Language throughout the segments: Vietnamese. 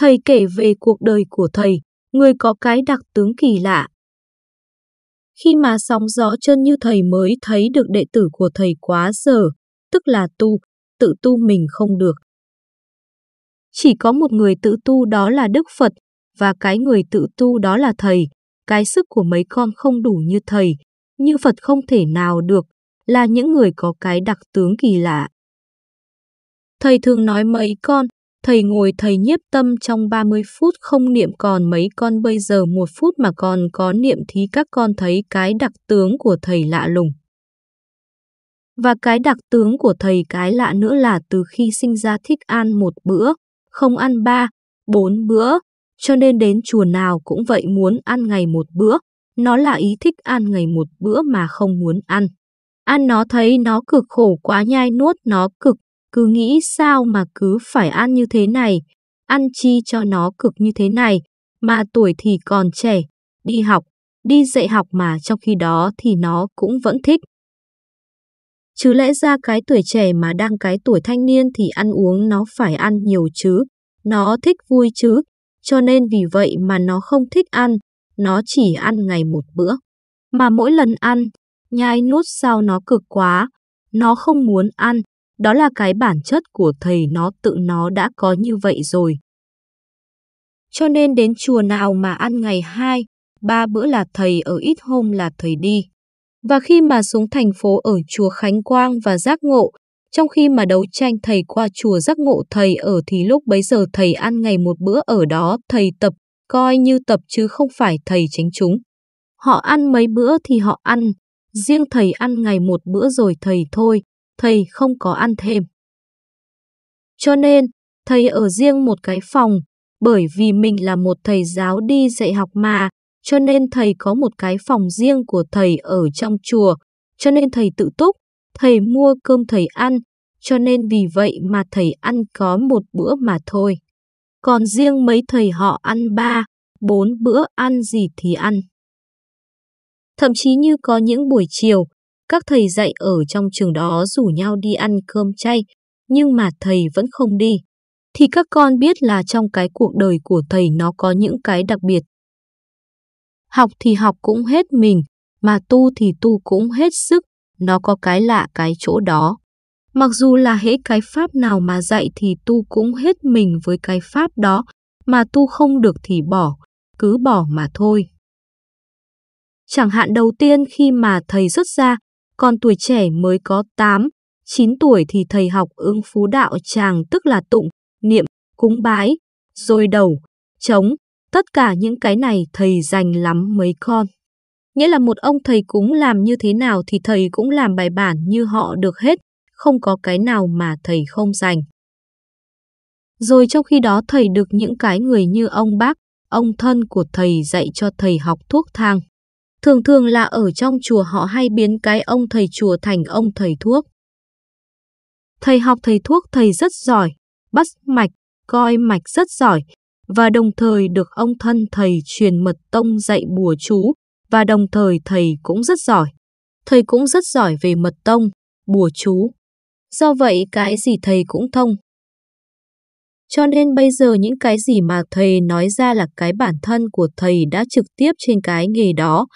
Thầy kể về cuộc đời của thầy, người có cái đặc tướng kỳ lạ. Khi mà sóng gió chân như thầy mới thấy được đệ tử của thầy quá dở, tức là tu, tự tu mình không được. Chỉ có một người tự tu đó là Đức Phật, và cái người tự tu đó là thầy. Cái sức của mấy con không đủ như thầy, như Phật không thể nào được, là những người có cái đặc tướng kỳ lạ. Thầy thường nói mấy con, Thầy ngồi thầy nhiếp tâm trong 30 phút không niệm còn mấy con bây giờ một phút mà còn có niệm thì các con thấy cái đặc tướng của thầy lạ lùng. Và cái đặc tướng của thầy cái lạ nữa là từ khi sinh ra thích ăn một bữa, không ăn ba, bốn bữa, cho nên đến chùa nào cũng vậy muốn ăn ngày một bữa. Nó là ý thích ăn ngày một bữa mà không muốn ăn. Ăn nó thấy nó cực khổ quá nhai nuốt nó cực cứ nghĩ sao mà cứ phải ăn như thế này, ăn chi cho nó cực như thế này, mà tuổi thì còn trẻ, đi học, đi dạy học mà trong khi đó thì nó cũng vẫn thích. Chứ lẽ ra cái tuổi trẻ mà đang cái tuổi thanh niên thì ăn uống nó phải ăn nhiều chứ, nó thích vui chứ, cho nên vì vậy mà nó không thích ăn, nó chỉ ăn ngày một bữa. Mà mỗi lần ăn, nhai nuốt sao nó cực quá, nó không muốn ăn, đó là cái bản chất của thầy nó tự nó đã có như vậy rồi. Cho nên đến chùa nào mà ăn ngày 2, 3 bữa là thầy ở ít hôm là thầy đi. Và khi mà xuống thành phố ở chùa Khánh Quang và Giác Ngộ, trong khi mà đấu tranh thầy qua chùa Giác Ngộ thầy ở thì lúc bấy giờ thầy ăn ngày một bữa ở đó thầy tập, coi như tập chứ không phải thầy tránh chúng. Họ ăn mấy bữa thì họ ăn, riêng thầy ăn ngày một bữa rồi thầy thôi, thầy không có ăn thêm. Cho nên, thầy ở riêng một cái phòng, bởi vì mình là một thầy giáo đi dạy học mà, cho nên thầy có một cái phòng riêng của thầy ở trong chùa, cho nên thầy tự túc, thầy mua cơm thầy ăn, cho nên vì vậy mà thầy ăn có một bữa mà thôi. Còn riêng mấy thầy họ ăn ba, bốn bữa ăn gì thì ăn. Thậm chí như có những buổi chiều, các thầy dạy ở trong trường đó rủ nhau đi ăn cơm chay, nhưng mà thầy vẫn không đi. Thì các con biết là trong cái cuộc đời của thầy nó có những cái đặc biệt. Học thì học cũng hết mình, mà tu thì tu cũng hết sức, nó có cái lạ cái chỗ đó. Mặc dù là hễ cái pháp nào mà dạy thì tu cũng hết mình với cái pháp đó, mà tu không được thì bỏ, cứ bỏ mà thôi. Chẳng hạn đầu tiên khi mà thầy xuất gia, còn tuổi trẻ mới có 8, 9 tuổi thì thầy học ưng phú đạo tràng tức là tụng, niệm, cúng bái, rồi đầu, trống, tất cả những cái này thầy dành lắm mấy con. Nghĩa là một ông thầy cúng làm như thế nào thì thầy cũng làm bài bản như họ được hết, không có cái nào mà thầy không dành. Rồi trong khi đó thầy được những cái người như ông bác, ông thân của thầy dạy cho thầy học thuốc thang thường thường là ở trong chùa họ hay biến cái ông thầy chùa thành ông thầy thuốc. Thầy học thầy thuốc thầy rất giỏi, bắt mạch, coi mạch rất giỏi và đồng thời được ông thân thầy truyền mật tông dạy bùa chú và đồng thời thầy cũng rất giỏi. Thầy cũng rất giỏi về mật tông, bùa chú. Do vậy cái gì thầy cũng thông. Cho nên bây giờ những cái gì mà thầy nói ra là cái bản thân của thầy đã trực tiếp trên cái nghề đó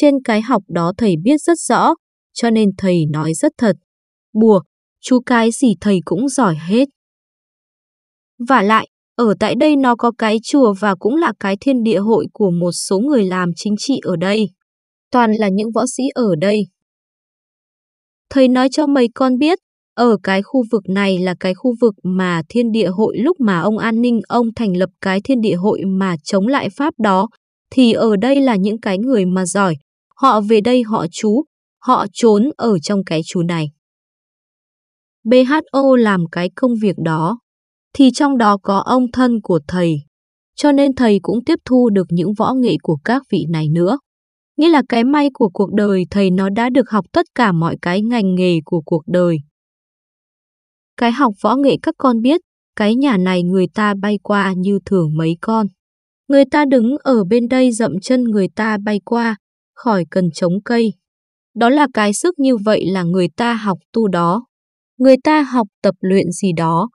trên cái học đó thầy biết rất rõ, cho nên thầy nói rất thật. Bùa, chú cái gì thầy cũng giỏi hết. Và lại, ở tại đây nó có cái chùa và cũng là cái thiên địa hội của một số người làm chính trị ở đây. Toàn là những võ sĩ ở đây. Thầy nói cho mấy con biết, ở cái khu vực này là cái khu vực mà thiên địa hội lúc mà ông An Ninh ông thành lập cái thiên địa hội mà chống lại Pháp đó, thì ở đây là những cái người mà giỏi, Họ về đây họ trú, họ trốn ở trong cái trú này. BHO làm cái công việc đó, thì trong đó có ông thân của thầy, cho nên thầy cũng tiếp thu được những võ nghệ của các vị này nữa. Nghĩa là cái may của cuộc đời thầy nó đã được học tất cả mọi cái ngành nghề của cuộc đời. Cái học võ nghệ các con biết, cái nhà này người ta bay qua như thường mấy con. Người ta đứng ở bên đây dậm chân người ta bay qua, khỏi cần chống cây. Đó là cái sức như vậy là người ta học tu đó. Người ta học tập luyện gì đó.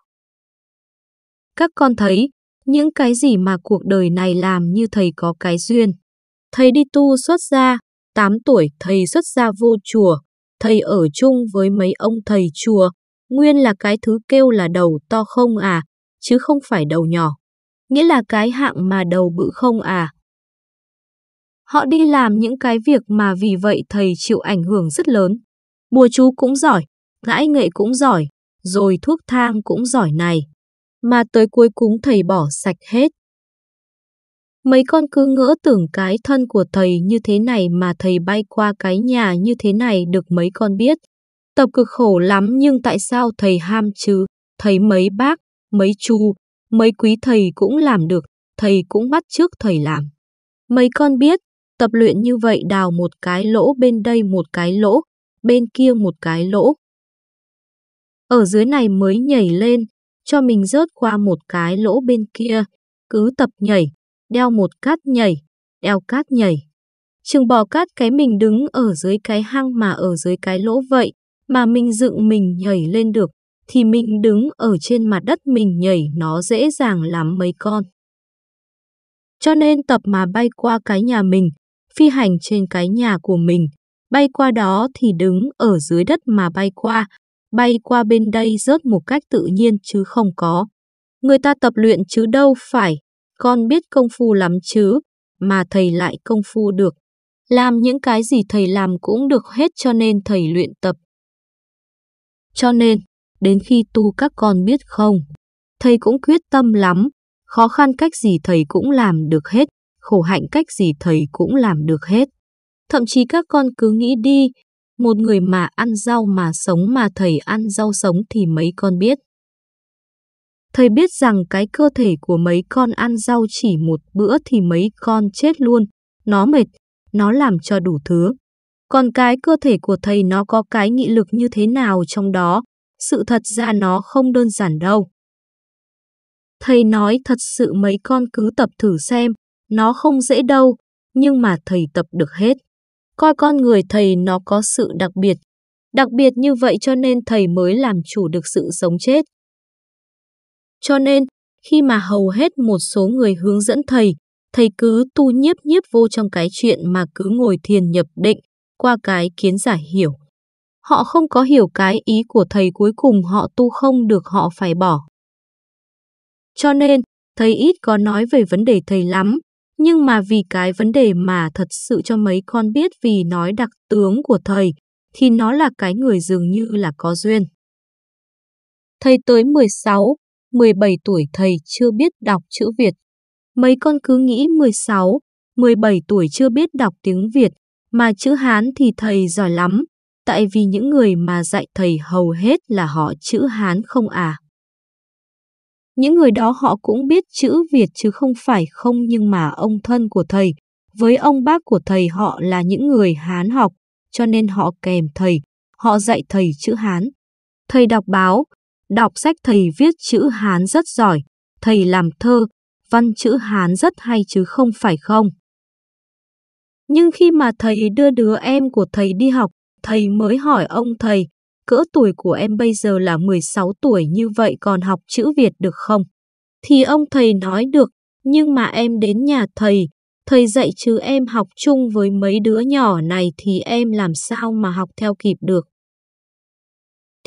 Các con thấy, những cái gì mà cuộc đời này làm như thầy có cái duyên. Thầy đi tu xuất gia, 8 tuổi thầy xuất gia vô chùa, thầy ở chung với mấy ông thầy chùa, nguyên là cái thứ kêu là đầu to không à, chứ không phải đầu nhỏ. Nghĩa là cái hạng mà đầu bự không à. Họ đi làm những cái việc mà vì vậy thầy chịu ảnh hưởng rất lớn. Bùa chú cũng giỏi, gãi nghệ cũng giỏi, rồi thuốc thang cũng giỏi này. Mà tới cuối cúng thầy bỏ sạch hết. Mấy con cứ ngỡ tưởng cái thân của thầy như thế này mà thầy bay qua cái nhà như thế này được mấy con biết. Tập cực khổ lắm nhưng tại sao thầy ham chứ? Thầy mấy bác, mấy chú, mấy quý thầy cũng làm được, thầy cũng bắt trước thầy làm. Mấy con biết, Tập luyện như vậy đào một cái lỗ bên đây một cái lỗ, bên kia một cái lỗ. Ở dưới này mới nhảy lên, cho mình rớt qua một cái lỗ bên kia, cứ tập nhảy, đeo một cát nhảy, đeo cát nhảy. Chừng bỏ cát cái mình đứng ở dưới cái hang mà ở dưới cái lỗ vậy, mà mình dựng mình nhảy lên được, thì mình đứng ở trên mặt đất mình nhảy nó dễ dàng lắm mấy con. Cho nên tập mà bay qua cái nhà mình, phi hành trên cái nhà của mình, bay qua đó thì đứng ở dưới đất mà bay qua, bay qua bên đây rớt một cách tự nhiên chứ không có. Người ta tập luyện chứ đâu phải, con biết công phu lắm chứ, mà thầy lại công phu được. Làm những cái gì thầy làm cũng được hết cho nên thầy luyện tập. Cho nên, đến khi tu các con biết không, thầy cũng quyết tâm lắm, khó khăn cách gì thầy cũng làm được hết khổ hạnh cách gì thầy cũng làm được hết. Thậm chí các con cứ nghĩ đi, một người mà ăn rau mà sống mà thầy ăn rau sống thì mấy con biết. Thầy biết rằng cái cơ thể của mấy con ăn rau chỉ một bữa thì mấy con chết luôn, nó mệt, nó làm cho đủ thứ. Còn cái cơ thể của thầy nó có cái nghị lực như thế nào trong đó, sự thật ra nó không đơn giản đâu. Thầy nói thật sự mấy con cứ tập thử xem, nó không dễ đâu, nhưng mà thầy tập được hết. Coi con người thầy nó có sự đặc biệt. Đặc biệt như vậy cho nên thầy mới làm chủ được sự sống chết. Cho nên, khi mà hầu hết một số người hướng dẫn thầy, thầy cứ tu nhiếp nhiếp vô trong cái chuyện mà cứ ngồi thiền nhập định, qua cái kiến giải hiểu. Họ không có hiểu cái ý của thầy cuối cùng họ tu không được họ phải bỏ. Cho nên, thầy ít có nói về vấn đề thầy lắm, nhưng mà vì cái vấn đề mà thật sự cho mấy con biết vì nói đặc tướng của thầy, thì nó là cái người dường như là có duyên. Thầy tới 16, 17 tuổi thầy chưa biết đọc chữ Việt. Mấy con cứ nghĩ 16, 17 tuổi chưa biết đọc tiếng Việt, mà chữ Hán thì thầy giỏi lắm, tại vì những người mà dạy thầy hầu hết là họ chữ Hán không à. Những người đó họ cũng biết chữ Việt chứ không phải không nhưng mà ông thân của thầy, với ông bác của thầy họ là những người Hán học, cho nên họ kèm thầy, họ dạy thầy chữ Hán. Thầy đọc báo, đọc sách thầy viết chữ Hán rất giỏi, thầy làm thơ, văn chữ Hán rất hay chứ không phải không. Nhưng khi mà thầy đưa đứa em của thầy đi học, thầy mới hỏi ông thầy, cỡ tuổi của em bây giờ là 16 tuổi như vậy còn học chữ Việt được không? Thì ông thầy nói được, nhưng mà em đến nhà thầy, thầy dạy chứ em học chung với mấy đứa nhỏ này thì em làm sao mà học theo kịp được.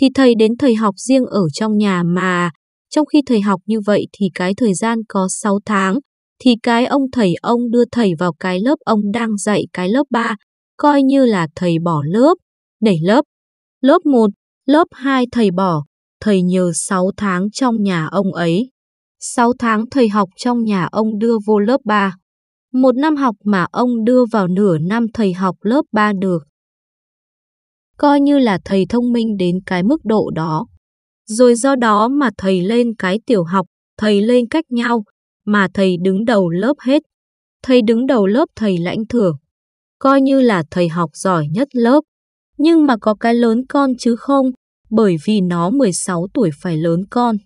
Thì thầy đến thầy học riêng ở trong nhà mà, trong khi thầy học như vậy thì cái thời gian có 6 tháng, thì cái ông thầy ông đưa thầy vào cái lớp ông đang dạy cái lớp 3, coi như là thầy bỏ lớp, đẩy lớp, Lớp 1, lớp 2 thầy bỏ, thầy nhờ 6 tháng trong nhà ông ấy. 6 tháng thầy học trong nhà ông đưa vô lớp 3. Một năm học mà ông đưa vào nửa năm thầy học lớp 3 được. Coi như là thầy thông minh đến cái mức độ đó. Rồi do đó mà thầy lên cái tiểu học, thầy lên cách nhau, mà thầy đứng đầu lớp hết. Thầy đứng đầu lớp thầy lãnh thưởng. Coi như là thầy học giỏi nhất lớp nhưng mà có cái lớn con chứ không, bởi vì nó 16 tuổi phải lớn con.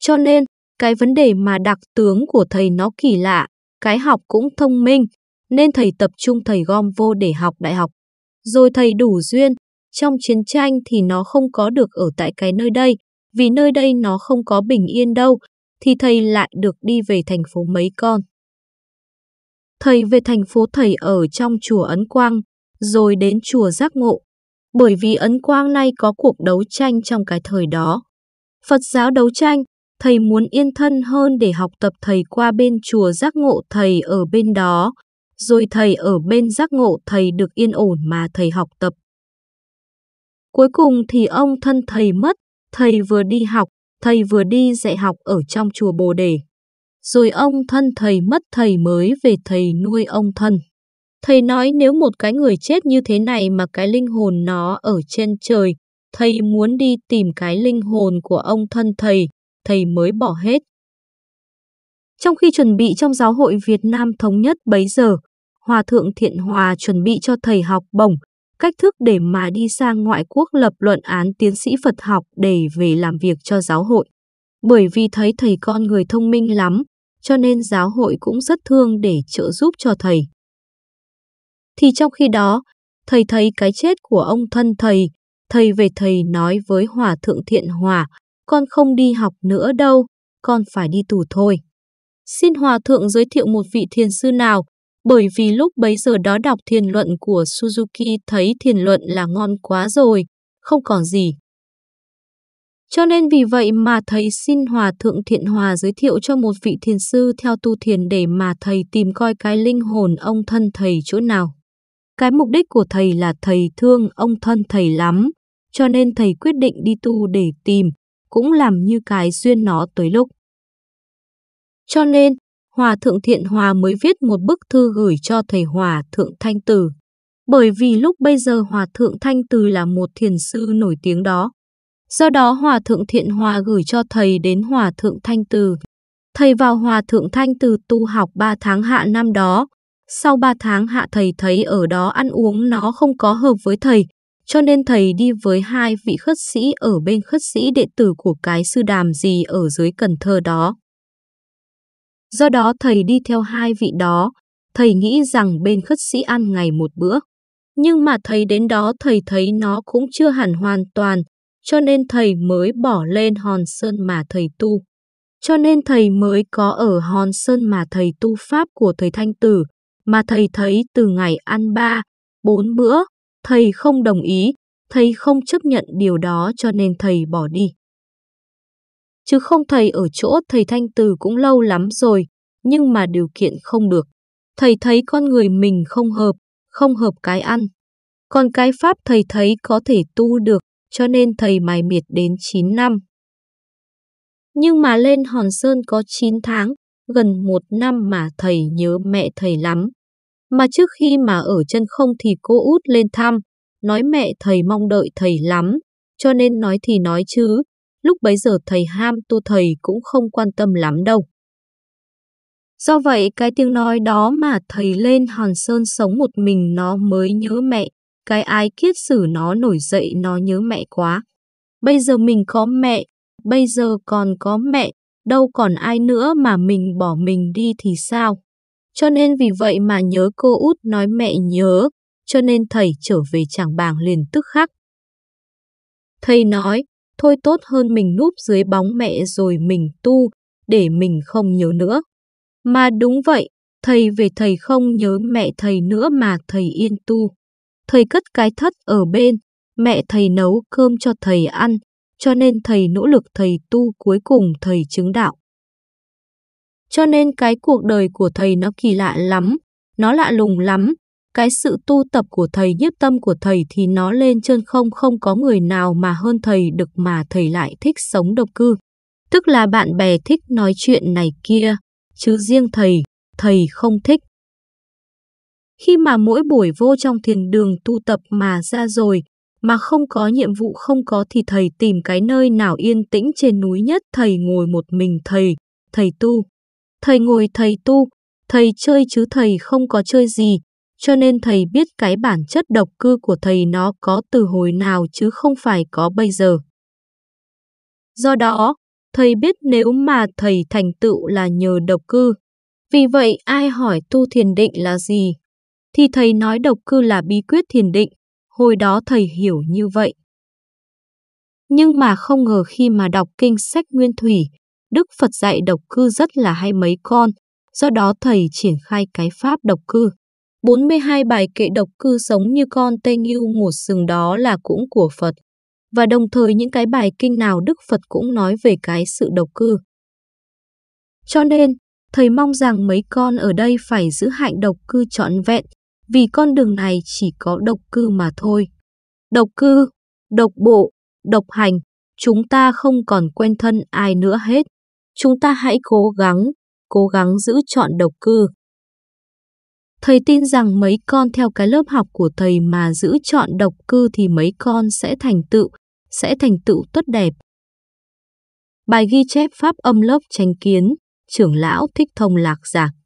Cho nên, cái vấn đề mà đặc tướng của thầy nó kỳ lạ, cái học cũng thông minh, nên thầy tập trung thầy gom vô để học đại học. Rồi thầy đủ duyên, trong chiến tranh thì nó không có được ở tại cái nơi đây, vì nơi đây nó không có bình yên đâu, thì thầy lại được đi về thành phố mấy con. Thầy về thành phố thầy ở trong chùa Ấn Quang rồi đến chùa giác ngộ. Bởi vì Ấn Quang nay có cuộc đấu tranh trong cái thời đó. Phật giáo đấu tranh, thầy muốn yên thân hơn để học tập thầy qua bên chùa giác ngộ thầy ở bên đó, rồi thầy ở bên giác ngộ thầy được yên ổn mà thầy học tập. Cuối cùng thì ông thân thầy mất, thầy vừa đi học, thầy vừa đi dạy học ở trong chùa Bồ Đề. Rồi ông thân thầy mất thầy mới về thầy nuôi ông thân. Thầy nói nếu một cái người chết như thế này mà cái linh hồn nó ở trên trời, thầy muốn đi tìm cái linh hồn của ông thân thầy, thầy mới bỏ hết. Trong khi chuẩn bị trong giáo hội Việt Nam thống nhất bấy giờ, Hòa Thượng Thiện Hòa chuẩn bị cho thầy học bổng, cách thức để mà đi sang ngoại quốc lập luận án tiến sĩ Phật học để về làm việc cho giáo hội. Bởi vì thấy thầy con người thông minh lắm, cho nên giáo hội cũng rất thương để trợ giúp cho thầy. Thì trong khi đó, thầy thấy cái chết của ông thân thầy, thầy về thầy nói với Hòa Thượng Thiện Hòa, con không đi học nữa đâu, con phải đi tù thôi. Xin Hòa Thượng giới thiệu một vị thiền sư nào, bởi vì lúc bấy giờ đó đọc thiền luận của Suzuki thấy thiền luận là ngon quá rồi, không còn gì. Cho nên vì vậy mà thầy xin Hòa Thượng Thiện Hòa giới thiệu cho một vị thiền sư theo tu thiền để mà thầy tìm coi cái linh hồn ông thân thầy chỗ nào. Cái mục đích của thầy là thầy thương ông thân thầy lắm, cho nên thầy quyết định đi tu để tìm, cũng làm như cái duyên nó tới lúc. Cho nên, Hòa Thượng Thiện Hòa mới viết một bức thư gửi cho thầy Hòa Thượng Thanh Tử. Bởi vì lúc bây giờ Hòa Thượng Thanh Từ là một thiền sư nổi tiếng đó. Do đó Hòa Thượng Thiện Hòa gửi cho thầy đến Hòa Thượng Thanh Từ. Thầy vào Hòa Thượng Thanh Từ tu học 3 tháng hạ năm đó, sau 3 tháng hạ thầy thấy ở đó ăn uống nó không có hợp với thầy, cho nên thầy đi với hai vị khất sĩ ở bên khất sĩ đệ tử của cái sư đàm gì ở dưới Cần Thơ đó. Do đó thầy đi theo hai vị đó, thầy nghĩ rằng bên khất sĩ ăn ngày một bữa. Nhưng mà thầy đến đó thầy thấy nó cũng chưa hẳn hoàn toàn, cho nên thầy mới bỏ lên hòn sơn mà thầy tu. Cho nên thầy mới có ở hòn sơn mà thầy tu pháp của thầy Thanh Tử, mà thầy thấy từ ngày ăn ba, bốn bữa, thầy không đồng ý, thầy không chấp nhận điều đó cho nên thầy bỏ đi. Chứ không thầy ở chỗ thầy Thanh Từ cũng lâu lắm rồi, nhưng mà điều kiện không được. Thầy thấy con người mình không hợp, không hợp cái ăn. Còn cái pháp thầy thấy có thể tu được, cho nên thầy mài miệt đến 9 năm. Nhưng mà lên Hòn Sơn có 9 tháng, gần một năm mà thầy nhớ mẹ thầy lắm. Mà trước khi mà ở chân không thì cô út lên thăm, nói mẹ thầy mong đợi thầy lắm, cho nên nói thì nói chứ, lúc bấy giờ thầy ham tu thầy cũng không quan tâm lắm đâu. Do vậy cái tiếng nói đó mà thầy lên Hòn Sơn sống một mình nó mới nhớ mẹ, cái ai kiết xử nó nổi dậy nó nhớ mẹ quá. Bây giờ mình có mẹ, bây giờ còn có mẹ, đâu còn ai nữa mà mình bỏ mình đi thì sao? Cho nên vì vậy mà nhớ cô út nói mẹ nhớ, cho nên thầy trở về Tràng Bàng liền tức khắc. Thầy nói, thôi tốt hơn mình núp dưới bóng mẹ rồi mình tu, để mình không nhớ nữa. Mà đúng vậy, thầy về thầy không nhớ mẹ thầy nữa mà thầy yên tu. Thầy cất cái thất ở bên, mẹ thầy nấu cơm cho thầy ăn, cho nên thầy nỗ lực thầy tu cuối cùng thầy chứng đạo. Cho nên cái cuộc đời của thầy nó kỳ lạ lắm, nó lạ lùng lắm, cái sự tu tập của thầy nhiếp tâm của thầy thì nó lên chân không không có người nào mà hơn thầy được mà thầy lại thích sống độc cư. Tức là bạn bè thích nói chuyện này kia, chứ riêng thầy, thầy không thích. Khi mà mỗi buổi vô trong thiền đường tu tập mà ra rồi, mà không có nhiệm vụ không có thì thầy tìm cái nơi nào yên tĩnh trên núi nhất thầy ngồi một mình thầy, thầy tu. Thầy ngồi thầy tu, thầy chơi chứ thầy không có chơi gì, cho nên thầy biết cái bản chất độc cư của thầy nó có từ hồi nào chứ không phải có bây giờ. Do đó, thầy biết nếu mà thầy thành tựu là nhờ độc cư. Vì vậy ai hỏi tu thiền định là gì? Thì thầy nói độc cư là bí quyết thiền định, Hồi đó thầy hiểu như vậy. Nhưng mà không ngờ khi mà đọc kinh sách Nguyên Thủy, Đức Phật dạy độc cư rất là hay mấy con, do đó thầy triển khai cái pháp độc cư. 42 bài kệ độc cư giống như con tê nghiêu một sừng đó là cũng của Phật. Và đồng thời những cái bài kinh nào Đức Phật cũng nói về cái sự độc cư. Cho nên, thầy mong rằng mấy con ở đây phải giữ hạnh độc cư trọn vẹn, vì con đường này chỉ có độc cư mà thôi. Độc cư, độc bộ, độc hành, chúng ta không còn quen thân ai nữa hết. Chúng ta hãy cố gắng, cố gắng giữ chọn độc cư. Thầy tin rằng mấy con theo cái lớp học của thầy mà giữ chọn độc cư thì mấy con sẽ thành tựu, sẽ thành tựu tốt đẹp. Bài ghi chép pháp âm lớp tranh kiến, trưởng lão thích thông lạc giảng.